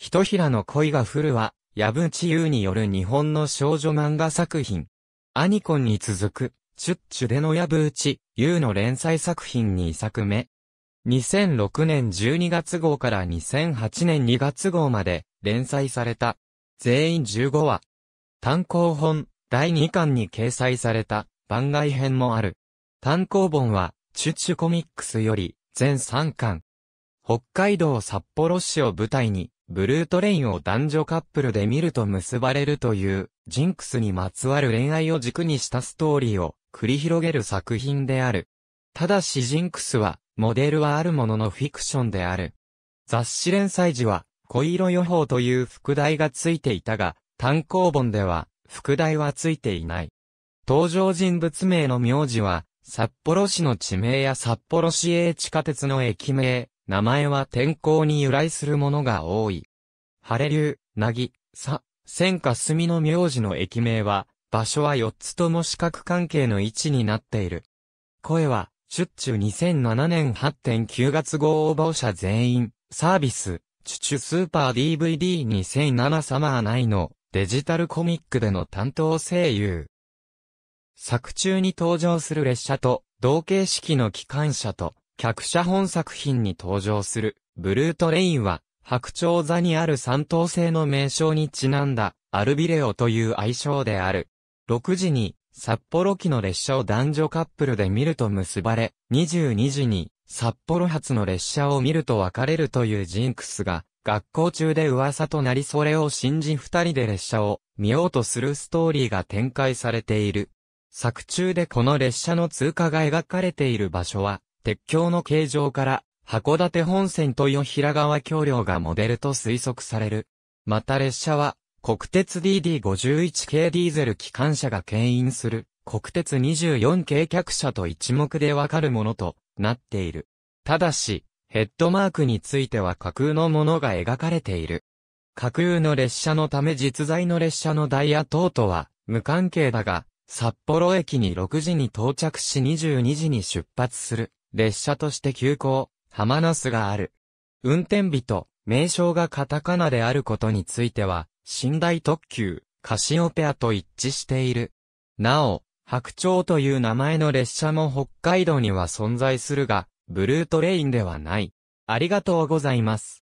ひとひらの恋が降るは、矢淵優による日本の少女漫画作品。アニコンに続く、チュッチュでの矢淵優の連載作品2作目。2006年12月号から2008年2月号まで連載された。全員15話。単行本、第2巻に掲載された番外編もある。単行本は、チュッチュコミックスより、全3巻。北海道札幌市を舞台に、ブルートレインを男女カップルで見ると結ばれるという、ジンクスにまつわる恋愛を軸にしたストーリーを繰り広げる作品である。ただしジンクスは、モデルはあるもののフィクションである。雑誌連載時は、恋色予報という副題がついていたが、単行本では、副題はついていない。登場人物名の名字は、札幌市の地名や札幌市営地下鉄の駅名、名前は天候に由来するものが多い。晴れ流、なぎ、さ、千か墨の名字の駅名は、場所は4つとも四角関係の位置になっている。声は、チュチュ2007年8.9月号応募者全員、サービス、チュチュスーパー DVD2007 サマー内のデジタルコミックでの担当声優。作中に登場する列車と同型式の機関車と客写本作品に登場する、ブルートレインは、白鳥座にある三等星の名称にちなんだ、アルビレオという愛称である。6時に、札幌機の列車を男女カップルで見ると結ばれ、22時に、札幌発の列車を見ると別れるというジンクスが、学校中で噂となりそれを信じ二人で列車を見ようとするストーリーが展開されている。作中でこの列車の通過が描かれている場所は、鉄橋の形状から、函館本線と与平川橋梁がモデルと推測される。また列車は、国鉄 DD51 系ディーゼル機関車が牽引する、国鉄24系客車と一目でわかるものとなっている。ただし、ヘッドマークについては架空のものが描かれている。架空の列車のため実在の列車のダイヤ等とは無関係だが、札幌駅に6時に到着し22時に出発する。列車として急行、ハマナスがある。運転日と名称がカタカナであることについては、寝台特急、カシオペアと一致している。なお、白鳥という名前の列車も北海道には存在するが、ブルートレインではない。ありがとうございます。